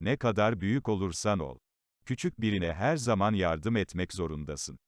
Ne kadar büyük olursan ol. Küçük birine her zaman yardım etmek zorundasın.